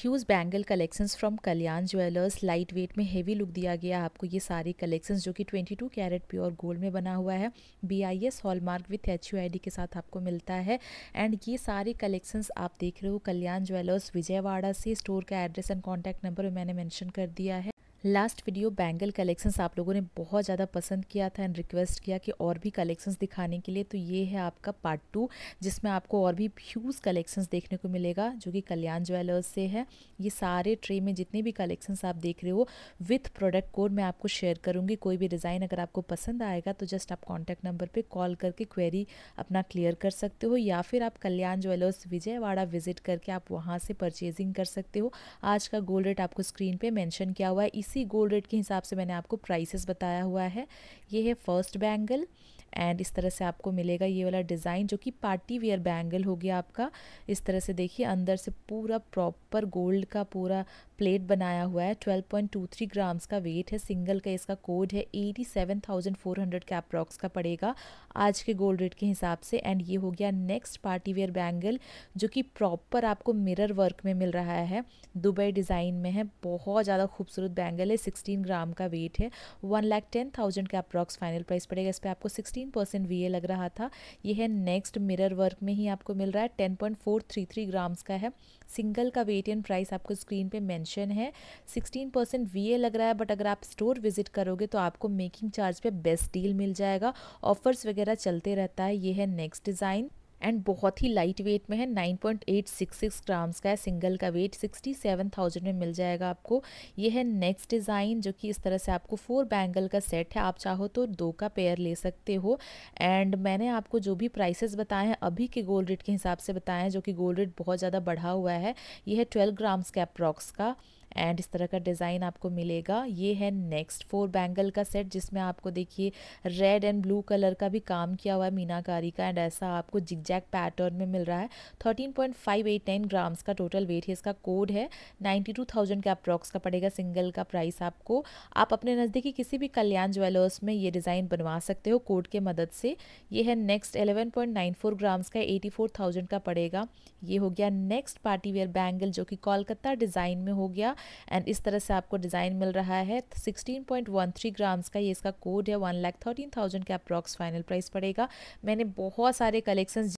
huge bangle collections from Kalyan Jewellers light weight में heavy look दिया गया आपको ये सारे कलेक्शंस जो कि 22 कैरेट प्योर गोल्ड में बना हुआ है B I S hallmark with H U I D के साथ आपको मिलता है एंड ये सारे कलेक्शंस आप देख रहे हो कल्याण ज्वेलर्स विजयवाड़ा से स्टोर का एड्रेस एंड कॉन्टैक्ट नंबर मैंने मैंशन कर दिया है लास्ट वीडियो बैंगल कलेक्शंस आप लोगों ने बहुत ज़्यादा पसंद किया था एंड रिक्वेस्ट किया कि और भी कलेक्शंस दिखाने के लिए तो ये है आपका पार्ट टू जिसमें आपको और भी ह्यूज कलेक्शंस देखने को मिलेगा जो कि कल्याण ज्वेलर्स से है ये सारे ट्रे में जितने भी कलेक्शंस आप देख रहे हो विथ प्रोडक्ट कोड मैं आपको शेयर करूँगी कोई भी डिज़ाइन अगर आपको पसंद आएगा तो जस्ट आप कॉन्टैक्ट नंबर पर कॉल करके क्वेरी अपना क्लियर कर सकते हो या फिर आप कल्याण ज्वेलर्स विजयवाड़ा विजिट करके आप वहाँ से परचेजिंग कर सकते हो आज का गोल्ड रेट आपको स्क्रीन पर मैंशन किया हुआ है इस इसी गोल्ड रेट के हिसाब से मैंने आपको प्राइसेस बताया हुआ है ये है फर्स्ट बैंगल एंड इस तरह से आपको मिलेगा ये वाला डिज़ाइन जो कि पार्टी वेयर बैंगल हो गया आपका इस तरह से देखिए अंदर से पूरा प्रॉपर गोल्ड का पूरा प्लेट बनाया हुआ है 12.23 ग्राम्स का वेट है सिंगल का इसका कोड है 87,400 का अप्रॉक्स का पड़ेगा आज के गोल्ड रेट के हिसाब से एंड ये हो गया नेक्स्ट पार्टी वेयर बैंगल जो कि प्रॉपर आपको मिरर वर्क में मिल रहा है दुबई डिज़ाइन में है बहुत ज़्यादा खूबसूरत बैंगल है सिक्सटीन ग्राम का वेट है वन लैक टेन थाउजेंड का अप्रॉक्स फाइनल प्राइस पड़ेगा इस पर आपको सिक्सटी सिक्सटीन परसेंट वी लग रहा था यह है नेक्स्ट मिरर वर्क में ही आपको मिल रहा है ten point four three three grams का है सिंगल का वेट एंड प्राइस आपको स्क्रीन पे मेंशन है 16 परसेंट वी लग रहा है बट अगर आप स्टोर विजिट करोगे तो आपको मेकिंग चार्ज पे बेस्ट डील मिल जाएगा ऑफर्स वगैरह चलते रहता है यह है नेक्स्ट डिज़ाइन एंड बहुत ही लाइट वेट में है 9.866 ग्राम्स का है सिंगल का वेट 67,000 में मिल जाएगा आपको ये है नेक्स्ट डिज़ाइन जो कि इस तरह से आपको फोर बैंगल का सेट है आप चाहो तो दो का पेयर ले सकते हो एंड मैंने आपको जो भी प्राइसेस बताए हैं अभी के गोल्ड रेट के हिसाब से बताए हैं जो कि गोल्ड रेट बहुत ज़्यादा बढ़ा हुआ है यह है ट्वेल्व ग्राम्स का अप्रॉक्स का एंड इस तरह का डिज़ाइन आपको मिलेगा ये है नेक्स्ट फोर बैंगल का सेट जिसमें आपको देखिए रेड एंड ब्लू कलर का भी काम किया हुआ है मीनाकारी का एंड ऐसा आपको जिगजैक पैटर्न में मिल रहा है thirteen point five eight nine grams का टोटल वेट है इसका कोड है नाइन्टी टू थाउजेंड का अप्रॉक्स का पड़ेगा सिंगल का प्राइस आपको आप अपने नज़दीकी किसी भी कल्याण ज्वेलर्स में ये डिज़ाइन बनवा सकते हो कोड के मदद से ये है next eleven point nine four grams का एटी फोर थाउजेंड का पड़ेगा ये हो गया नेक्स्ट पार्टी वेयर बैंगल जो कि कोलकाता डिज़ाइन में हो गया एंड इस तरह से आपको डिज़ाइन मिल रहा है sixteen point one three grams का ये इसका कोड है वन लैख थर्टीन थाउजेंड का अप्रॉक्स फाइनल प्राइस पड़ेगा मैंने बहुत सारे कलेक्शन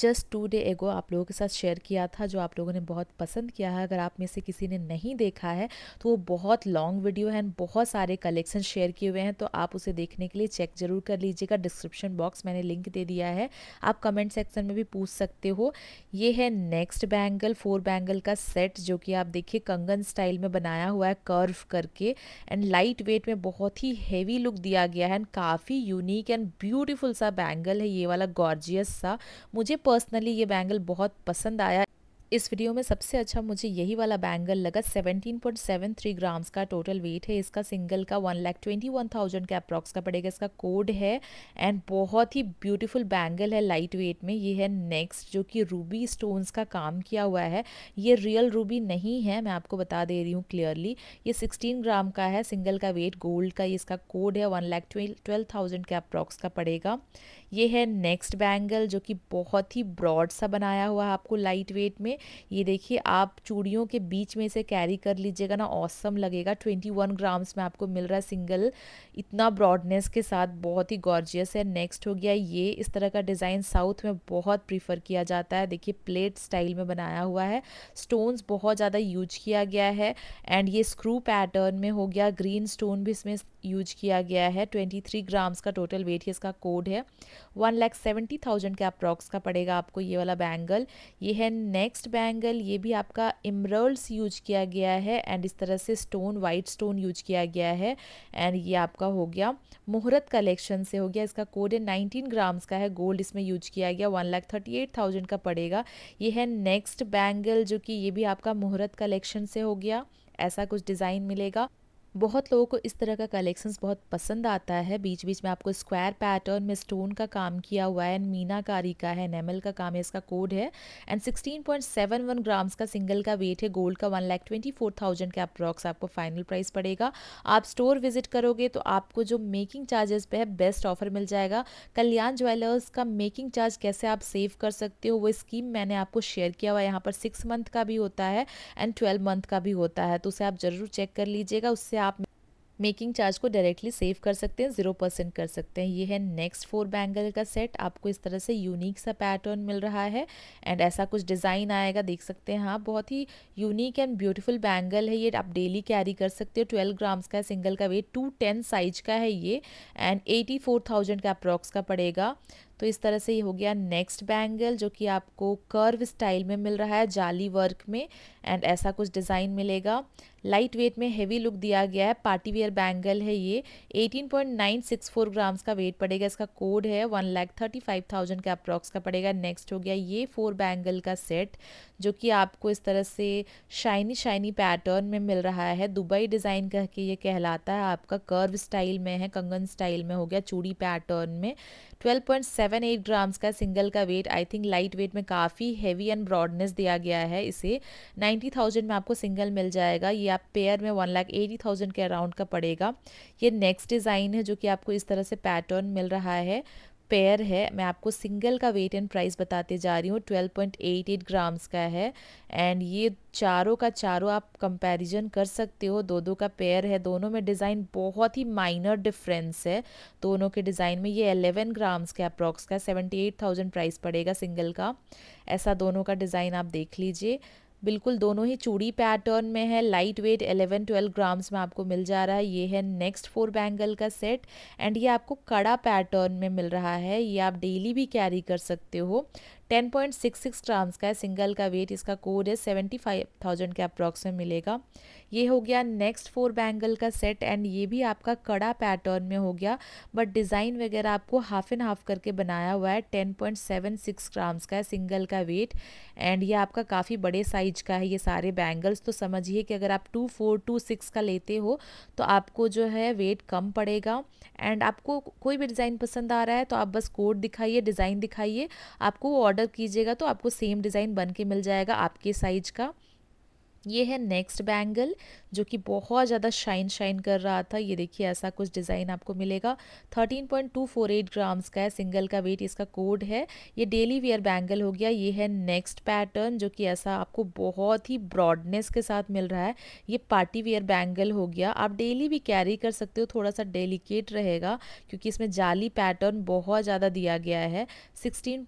जस्ट टू डे एगो आप लोगों के साथ शेयर किया था जो आप लोगों ने बहुत पसंद किया है अगर आप में से किसी ने नहीं देखा है तो वो बहुत लॉन्ग वीडियो है बहुत सारे कलेक्शन शेयर किए हुए हैं तो आप उसे देखने के लिए चेक ज़रूर कर लीजिएगा डिस्क्रिप्शन बॉक्स मैंने लिंक दे दिया है आप कमेंट सेक्शन में भी पूछ सकते हो ये है नेक्स्ट बैंगल फोर बैंगल का सेट जो कि आप देखिए कंगन स्टाइल में बनाया हुआ है कर्व करके एंड लाइट वेट में बहुत ही हैवी लुक दिया गया है एंड काफ़ी यूनिक एंड ब्यूटीफुल सा बैंगल है ये वाला गॉर्जियस सा मुझे पर्सनली ये बैंगल बहुत पसंद आया इस वीडियो में सबसे अच्छा मुझे यही वाला बैंगल लगा 17.73 ग्राम्स का टोटल वेट है इसका सिंगल का one lakh twenty one thousand का अप्रॉक्स का पड़ेगा इसका कोड है एंड बहुत ही ब्यूटीफुल बैंगल है लाइट वेट में ये है नेक्स्ट जो कि रूबी स्टोन्स का काम किया हुआ है ये रियल रूबी नहीं है मैं आपको बता दे रही हूँ क्लियरली ये सिक्सटीन ग्राम का है सिंगल का वेट गोल्ड का इसका कोड है one lakh twelve thousand approx का पड़ेगा ये है नेक्स्ट बैंगल जो कि बहुत ही ब्रॉड सा बनाया हुआ है आपको लाइट वेट में ये देखिए आप चूड़ियों के बीच में इसे कैरी कर लीजिएगा ना औसम लगेगा 21 ग्राम्स में आपको मिल रहा है सिंगल इतना ब्रॉडनेस के साथ बहुत ही गॉर्जियस है नेक्स्ट हो गया ये इस तरह का डिज़ाइन साउथ में बहुत प्रीफर किया जाता है देखिए प्लेट स्टाइल में बनाया हुआ है स्टोन्स बहुत ज़्यादा यूज किया गया है एंड ये स्क्रू पैटर्न में हो गया ग्रीन स्टोन भी इसमें यूज किया गया है 23 ग्राम्स का टोटल वेट ही इसका कोड है वन लैख सेवेंटी थाउजेंड के अप्रॉक्स का पड़ेगा आपको ये वाला बैंगल ये है नेक्स्ट बैंगल ये भी आपका इमरल्स यूज किया गया है एंड इस तरह से स्टोन वाइट स्टोन यूज किया गया है एंड ये आपका हो गया मुहूर्त कलेक्शन से हो गया इसका कोड है नाइनटीन ग्राम्स का है गोल्ड इसमें यूज किया गया one lakh thirty eight thousand का पड़ेगा ये है नेक्स्ट बैंगल जो कि ये भी आपका मुहूर्त कलेक्शन से हो गया ऐसा कुछ डिज़ाइन मिलेगा बहुत लोगों को इस तरह का कलेक्शंस बहुत पसंद आता है बीच बीच में आपको स्क्वायर पैटर्न में स्टोन का काम किया हुआ है एंड मीनाकारी का है नेमल का काम है इसका कोड है एंड 16.71 ग्राम्स का सिंगल का वेट है गोल्ड का one lakh twenty four thousand के अप्रॉक्स आपको फाइनल प्राइस पड़ेगा आप स्टोर विजिट करोगे तो आपको जो मेकिंग चार्जेस पे है बेस्ट ऑफर मिल जाएगा कल्याण ज्वेलर्स का मेकिंग चार्ज कैसे आप सेव कर सकते हो वो स्कीम मैंने आपको शेयर किया हुआ है यहाँ पर सिक्स मंथ का भी होता है एंड ट्वेल्व मंथ का भी होता है तो उसे आप ज़रूर चेक कर लीजिएगा उससे आप मेकिंग चार्ज को डायरेक्टली सेव कर सकते हैं ज़ीरो परसेंट कर सकते हैं ये है नेक्स्ट फोर बैंगल का सेट आपको इस तरह से यूनिक सा पैटर्न मिल रहा है एंड ऐसा कुछ डिज़ाइन आएगा देख सकते हैं आप बहुत ही यूनिक एंड ब्यूटीफुल बैंगल है ये आप डेली कैरी कर सकते हो ट्वेल्व ग्राम्स का सिंगल का वेट टू टेन साइज का है ये एंड एटी फोर थाउजेंड का अप्रॉक्स का पड़ेगा तो इस तरह से ये हो गया नेक्स्ट बैंगल जो कि आपको कर्व स्टाइल में मिल रहा है जाली वर्क में एंड ऐसा कुछ डिज़ाइन मिलेगा लाइट वेट में हेवी लुक दिया गया है पार्टी वेयर बैंगल है ये 18.964 ग्राम्स का वेट पड़ेगा इसका कोड है one lakh thirty five thousand का अप्रॉक्स का पड़ेगा नेक्स्ट हो गया ये फोर बैंगल का सेट जो कि आपको इस तरह से शाइनी शाइनी पैटर्न में मिल रहा है दुबई डिज़ाइन कह के ये कहलाता है आपका कर्व स्टाइल में है कंगन स्टाइल में हो गया चूड़ी पैटर्न में 12.78 ग्राम्स का सिंगल का weight I think light weight में काफ़ी हैवी एंड ब्रॉडनेस दिया गया है इसे 90,000 में आपको सिंगल मिल जाएगा ये आप पेयर में वन लाख एटी थाउजेंड के अराउंड का पड़ेगा ये नेक्स्ट डिज़ाइन है जो कि आपको इस तरह से पैटर्न मिल रहा है पेयर है मैं आपको सिंगल का वेट एंड प्राइस बताते जा रही हूँ 12.88 ग्राम्स का है एंड ये चारों का चारों आप कंपैरिजन कर सकते हो दो दो का पेयर है दोनों में डिज़ाइन बहुत ही माइनर डिफरेंस है दोनों के डिज़ाइन में ये 11 ग्राम्स के अप्रॉक्स का 78,000 प्राइस पड़ेगा सिंगल का ऐसा दोनों का डिज़ाइन आप देख लीजिए बिल्कुल दोनों ही चूड़ी पैटर्न में है लाइट वेट 11-12 ग्राम्स में आपको मिल जा रहा है ये है नेक्स्ट फोर बैंगल का सेट एंड ये आपको कड़ा पैटर्न में मिल रहा है ये आप डेली भी कैरी कर सकते हो ten point six six grams का है सिंगल का वेट इसका कोड है सेवेंटी फाइव थाउजेंड के अप्रॉक्स में मिलेगा ये हो गया नेक्स्ट फोर बैंगल का सेट एंड ये भी आपका कड़ा पैटर्न में हो गया बट डिज़ाइन वगैरह आपको हाफ एंड हाफ करके बनाया हुआ है ten point seven six grams का है सिंगल का वेट एंड ये आपका काफ़ी बड़े साइज का है ये सारे बैंगल्स तो समझिए कि अगर आप टू फोर टू सिक्स का लेते हो तो आपको जो है वेट कम पड़ेगा एंड आपको कोई भी डिज़ाइन पसंद आ रहा है तो आप बस कोड दिखाइए डिज़ाइन दिखाइए आपको ऑर्डर कीजिएगा तो आपको सेम डिज़ाइन बन के मिल जाएगा आपके साइज का ये है नेक्स्ट बैंगल जो कि बहुत ज़्यादा शाइन शाइन कर रहा था ये देखिए ऐसा कुछ डिज़ाइन आपको मिलेगा 13.248 ग्राम्स का है सिंगल का वेट इसका कोड है ये डेली वेयर बैंगल हो गया ये है नेक्स्ट पैटर्न जो कि ऐसा आपको बहुत ही ब्रॉडनेस के साथ मिल रहा है ये पार्टी वेयर बैंगल हो गया आप डेली भी कैरी कर सकते हो थोड़ा सा डेलीकेट रहेगा क्योंकि इसमें जाली पैटर्न बहुत ज़्यादा दिया गया है सिक्सटीन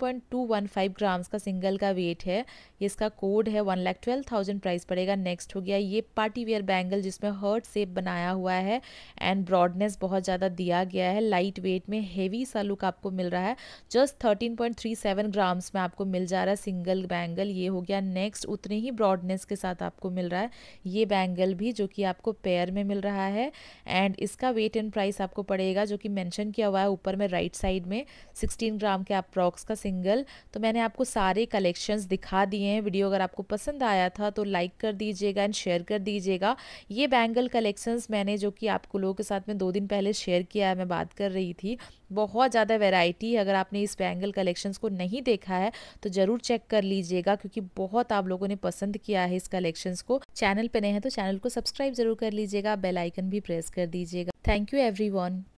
ग्राम्स का सिंगल का वेट है इसका कोड है one lakh twelve thousand price पड़ेगा जाएगा नेक्स्ट हो गया ये पार्टी वेयर बैंगल जिसमें हर्ट सेप बनाया हुआ है एंड ब्रॉडनेस बहुत ज़्यादा दिया गया है लाइट वेट में हेवी सा लुक आपको मिल रहा है just thirteen point three seven grams में आपको मिल जा रहा है सिंगल बैंगल ये हो गया नेक्स्ट उतनी ही ब्रॉडनेस के साथ आपको मिल रहा है ये बैंगल भी जो कि आपको पेयर में मिल रहा है एंड इसका वेट एंड प्राइस आपको पड़ेगा जो कि मैंशन किया हुआ है ऊपर में राइट right साइड में सिक्सटीन ग्राम के अप्रॉक्स का सिंगल तो मैंने आपको सारे कलेक्शंस दिखा दिए हैं वीडियो अगर आपको पसंद आया था तो लाइक कर दीजिएगा एंड शेयर कर दीजिएगा ये बैंगल कलेक्शंस मैंने जो कि आपको लोगों के साथ में दो दिन पहले शेयर किया है मैं बात कर रही थी बहुत ज़्यादा वेराइटी है अगर आपने इस बैंगल कलेक्शंस को नहीं देखा है तो ज़रूर चेक कर लीजिएगा क्योंकि बहुत आप लोगों ने पसंद किया है इस कलेक्शंस को चैनल पर नए हैं तो चैनल को सब्सक्राइब जरूर कर लीजिएगा बेलाइकन भी प्रेस कर दीजिएगा थैंक यू एवरी